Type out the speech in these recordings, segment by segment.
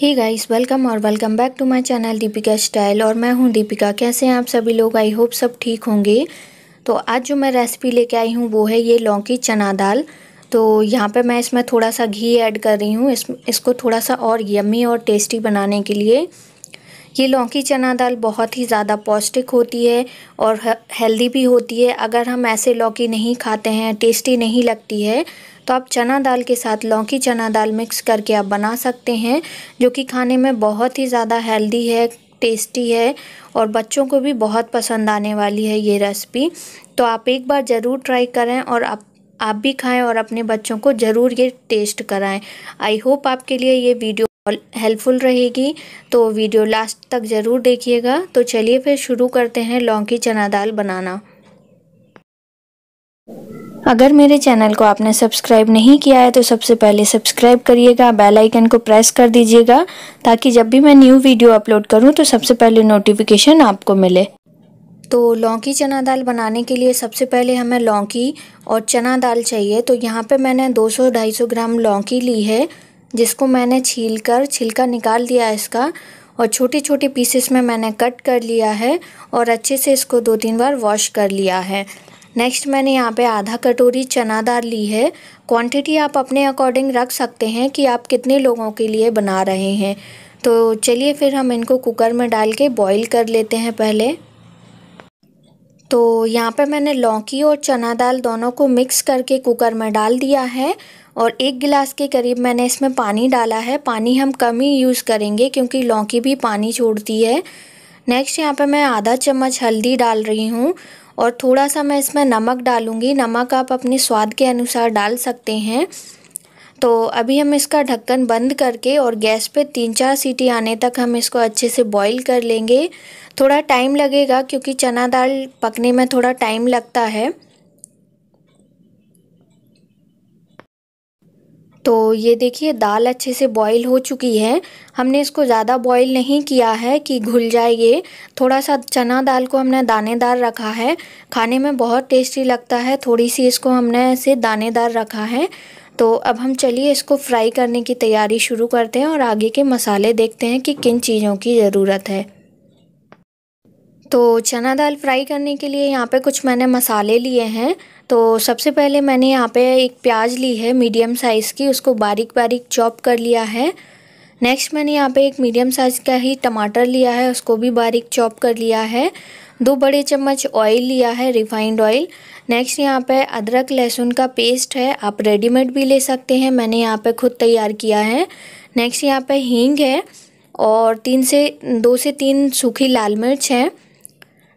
ही guys welcome और welcome back to my channel Deepika style और मैं हूं दीपिका कैसे हैं आप सभी लोग आई होप सब ठीक होंगे तो आज जो मैं रेसिपी लेके आई हूं वो है ये लौकी चना दाल तो यहाँ पे मैं इसमें थोड़ा सा घी ऐड कर रही हूँ इस इसको थोड़ा सा और यम्मी और टेस्टी बनाने के लिए ये लौकी चना दाल बहुत ही ज़्यादा पौष्टिक होती है और हेल्दी भी होती है अगर हम ऐसे लौकी नहीं खाते हैं टेस्टी नहीं लगती है तो आप चना दाल के साथ लौकी चना दाल मिक्स करके आप बना सकते हैं जो कि खाने में बहुत ही ज़्यादा हेल्दी है टेस्टी है और बच्चों को भी बहुत पसंद आने वाली है ये रेसिपी तो आप एक बार ज़रूर ट्राई करें और आप आप भी खाएं और अपने बच्चों को ज़रूर ये टेस्ट कराएं आई होप आपके लिए ये वीडियो हेल्पफुल रहेगी तो वीडियो लास्ट तक ज़रूर देखिएगा तो चलिए फिर शुरू करते हैं लौंग की चना दाल बनाना अगर मेरे चैनल को आपने सब्सक्राइब नहीं किया है तो सबसे पहले सब्सक्राइब करिएगा बेल आइकन को प्रेस कर दीजिएगा ताकि जब भी मैं न्यू वीडियो अपलोड करूं तो सबसे पहले नोटिफिकेशन आपको मिले तो लौकी चना दाल बनाने के लिए सबसे पहले हमें लौकी और चना दाल चाहिए तो यहाँ पे मैंने 200-250 ग्राम लौकी ली है जिसको मैंने छील कर छिलका निकाल दिया इसका और छोटे छोटे पीसेस में मैंने कट कर लिया है और अच्छे से इसको दो तीन बार वॉश कर लिया है नेक्स्ट मैंने यहाँ पे आधा कटोरी चना दाल ली है क्वांटिटी आप अपने अकॉर्डिंग रख सकते हैं कि आप कितने लोगों के लिए बना रहे हैं तो चलिए फिर हम इनको कुकर में डाल के बॉईल कर लेते हैं पहले तो यहाँ पे मैंने लौकी और चना दाल दोनों को मिक्स करके कुकर में डाल दिया है और एक गिलास के करीब मैंने इसमें पानी डाला है पानी हम कम ही यूज़ करेंगे क्योंकि लौकी भी पानी छोड़ती है नेक्स्ट यहाँ पे मैं आधा चम्मच हल्दी डाल रही हूँ और थोड़ा सा मैं इसमें नमक डालूँगी नमक आप अपने स्वाद के अनुसार डाल सकते हैं तो अभी हम इसका ढक्कन बंद करके और गैस पे तीन चार सीटी आने तक हम इसको अच्छे से बॉईल कर लेंगे थोड़ा टाइम लगेगा क्योंकि चना दाल पकने में थोड़ा टाइम लगता है तो ये देखिए दाल अच्छे से बॉईल हो चुकी है हमने इसको ज़्यादा बॉईल नहीं किया है कि घुल जाए ये थोड़ा सा चना दाल को हमने दानेदार रखा है खाने में बहुत टेस्टी लगता है थोड़ी सी इसको हमने ऐसे दानेदार रखा है तो अब हम चलिए इसको फ्राई करने की तैयारी शुरू करते हैं और आगे के मसाले देखते हैं कि किन चीज़ों की ज़रूरत है तो चना दाल फ्राई करने के लिए यहाँ पे कुछ मैंने मसाले लिए हैं तो सबसे पहले मैंने यहाँ पे एक प्याज ली है मीडियम साइज़ की उसको बारीक बारीक चॉप कर लिया है नेक्स्ट मैंने यहाँ पे एक मीडियम साइज़ का ही टमाटर लिया है उसको भी बारीक चॉप कर लिया है दो बड़े चम्मच ऑयल लिया है रिफाइंड ऑयल नेक्स्ट यहाँ पे अदरक लहसुन का पेस्ट है आप रेडीमेड भी ले सकते हैं मैंने यहाँ पे खुद तैयार किया है नेक्स्ट यहाँ पे हींग है और तीन से दो से तीन सूखी लाल मिर्च है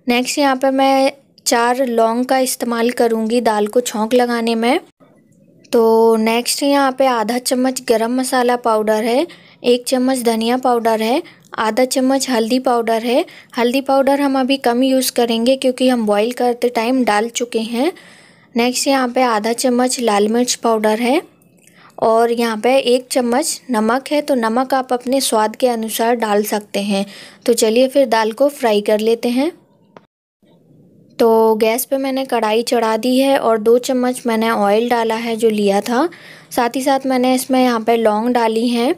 नेक्स्ट यहाँ पे मैं चार लौंग का इस्तेमाल करूँगी दाल को छोंक लगाने में तो नेक्स्ट यहाँ पे आधा चम्मच गरम मसाला पाउडर है एक चम्मच धनिया पाउडर है आधा चम्मच हल्दी पाउडर है हल्दी पाउडर हम अभी कम यूज़ करेंगे क्योंकि हम बॉईल करते टाइम डाल चुके हैं नेक्स्ट यहाँ पे आधा चम्मच लाल मिर्च पाउडर है और यहाँ पे एक चम्मच नमक है तो नमक आप अपने स्वाद के अनुसार डाल सकते हैं तो चलिए फिर दाल को फ्राई कर लेते हैं तो गैस पे मैंने कढ़ाई चढ़ा दी है और दो चम्मच मैंने ऑयल डाला है जो लिया था साथ ही साथ मैंने इसमें यहाँ पे लौंग डाली हैं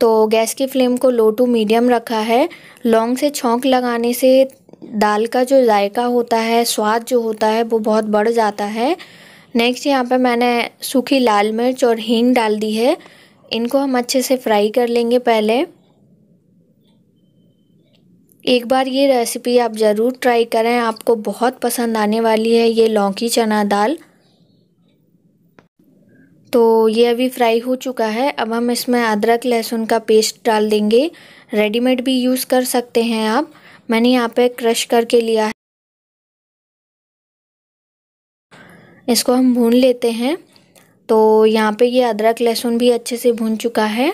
तो गैस की फ्लेम को लो टू मीडियम रखा है लौंग से छोंक लगाने से दाल का जो जायका होता है स्वाद जो होता है वो बहुत बढ़ जाता है नेक्स्ट यहाँ पर मैंने सूखी लाल मिर्च और हींग डाल दी है इनको हम अच्छे से फ्राई कर लेंगे पहले एक बार ये रेसिपी आप ज़रूर ट्राई करें आपको बहुत पसंद आने वाली है ये लौकी चना दाल तो ये अभी फ्राई हो चुका है अब हम इसमें अदरक लहसुन का पेस्ट डाल देंगे रेडीमेड भी यूज़ कर सकते हैं आप मैंने यहाँ पे क्रश करके लिया है इसको हम भून लेते हैं तो यहाँ पे ये अदरक लहसुन भी अच्छे से भून चुका है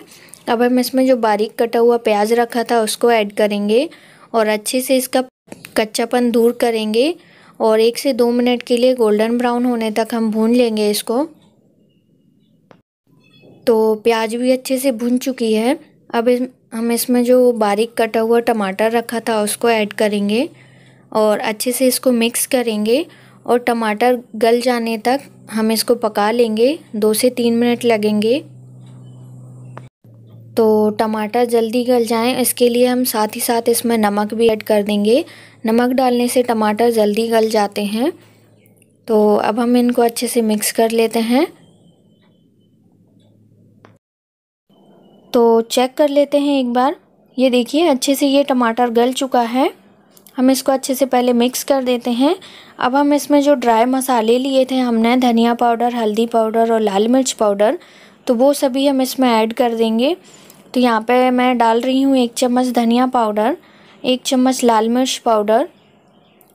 अब हम इसमें जो बारीक कटा हुआ प्याज रखा था उसको ऐड करेंगे और अच्छे से इसका कच्चापन दूर करेंगे और एक से दो मिनट के लिए गोल्डन ब्राउन होने तक हम भून लेंगे इसको तो प्याज भी अच्छे से भुन चुकी है अब इस, हम इसमें जो बारीक कटा हुआ टमाटर रखा था उसको ऐड करेंगे और अच्छे से इसको मिक्स करेंगे और टमाटर गल जाने तक हम इसको पका लेंगे दो से तीन मिनट लगेंगे तो टमाटर जल्दी गल जाएं इसके लिए हम साथ ही साथ इसमें नमक भी ऐड कर देंगे नमक डालने से टमाटर जल्दी गल जाते हैं तो अब हम इनको अच्छे से मिक्स कर लेते हैं तो चेक कर लेते हैं एक बार ये देखिए अच्छे से ये टमाटर गल चुका है हम इसको अच्छे से पहले मिक्स कर देते हैं अब हम इसमें जो ड्राई मसाले लिए थे हमने धनिया पाउडर हल्दी पाउडर और लाल मिर्च पाउडर तो वो सभी हम इसमें ऐड कर देंगे तो यहाँ पे मैं डाल रही हूँ एक चम्मच धनिया पाउडर एक चम्मच लाल मिर्च पाउडर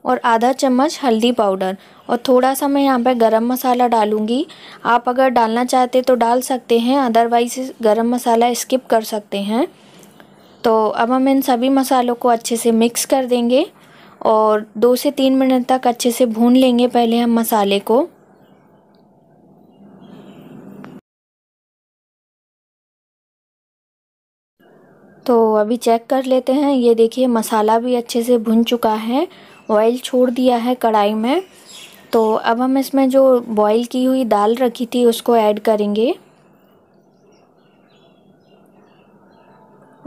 और आधा चम्मच हल्दी पाउडर और थोड़ा सा मैं यहाँ पर गरम मसाला डालूँगी आप अगर डालना चाहते तो डाल सकते हैं अदरवाइज गरम मसाला स्किप कर सकते हैं तो अब हम इन सभी मसालों को अच्छे से मिक्स कर देंगे और दो से तीन मिनट तक अच्छे से भून लेंगे पहले हम मसाले को तो अभी चेक कर लेते हैं ये देखिए मसाला भी अच्छे से भुन चुका है ऑयल छोड़ दिया है कढ़ाई में तो अब हम इसमें जो बॉईल की हुई दाल रखी थी उसको ऐड करेंगे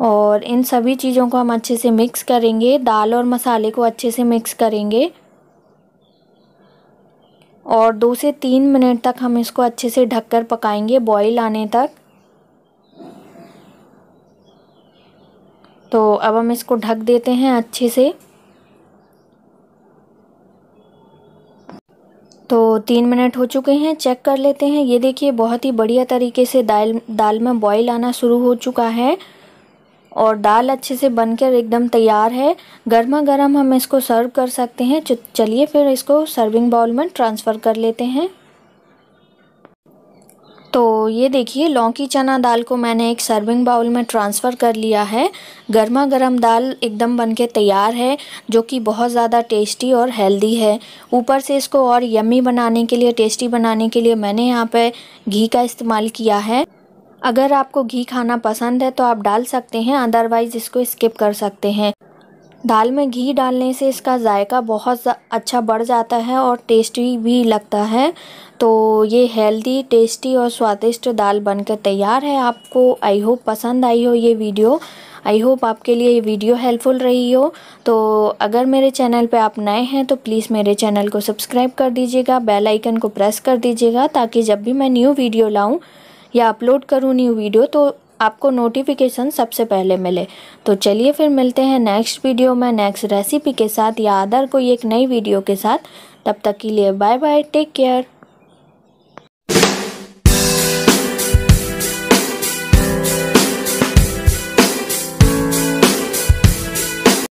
और इन सभी चीज़ों को हम अच्छे से मिक्स करेंगे दाल और मसाले को अच्छे से मिक्स करेंगे और दो से तीन मिनट तक हम इसको अच्छे से ढककर पकाएंगे बॉईल आने तक तो अब हम इसको ढक देते हैं अच्छे से तीन मिनट हो चुके हैं चेक कर लेते हैं ये देखिए बहुत ही बढ़िया तरीके से दाल दाल में बॉईल आना शुरू हो चुका है और दाल अच्छे से बनकर एकदम तैयार है गर्मा गर्म हम इसको सर्व कर सकते हैं चलिए फिर इसको सर्विंग बाउल में ट्रांसफ़र कर लेते हैं तो ये देखिए लौकी चना दाल को मैंने एक सर्विंग बाउल में ट्रांसफ़र कर लिया है गर्मा गर्म दाल एकदम बनके तैयार है जो कि बहुत ज़्यादा टेस्टी और हेल्दी है ऊपर से इसको और यम्मी बनाने के लिए टेस्टी बनाने के लिए मैंने यहाँ पे घी का इस्तेमाल किया है अगर आपको घी खाना पसंद है तो आप डाल सकते हैं अदरवाइज़ इसको स्किप कर सकते हैं दाल में घी डालने से इसका जायका बहुत अच्छा बढ़ जाता है और टेस्टी भी लगता है तो ये हेल्दी टेस्टी और स्वादिष्ट दाल बनकर तैयार है आपको आई होप पसंद आई हो ये वीडियो आई होप आपके लिए ये वीडियो हेल्पफुल रही हो तो अगर मेरे चैनल पे आप नए हैं तो प्लीज़ मेरे चैनल को सब्सक्राइब कर दीजिएगा बेल आइकन को प्रेस कर दीजिएगा ताकि जब भी मैं न्यू वीडियो लाऊं या अपलोड करूं न्यू वीडियो तो आपको नोटिफिकेशन सबसे पहले मिले तो चलिए फिर मिलते हैं नेक्स्ट वीडियो में नेक्स्ट रेसिपी के साथ या अदर कोई एक नई वीडियो के साथ तब तक के लिए बाय बाय टेक केयर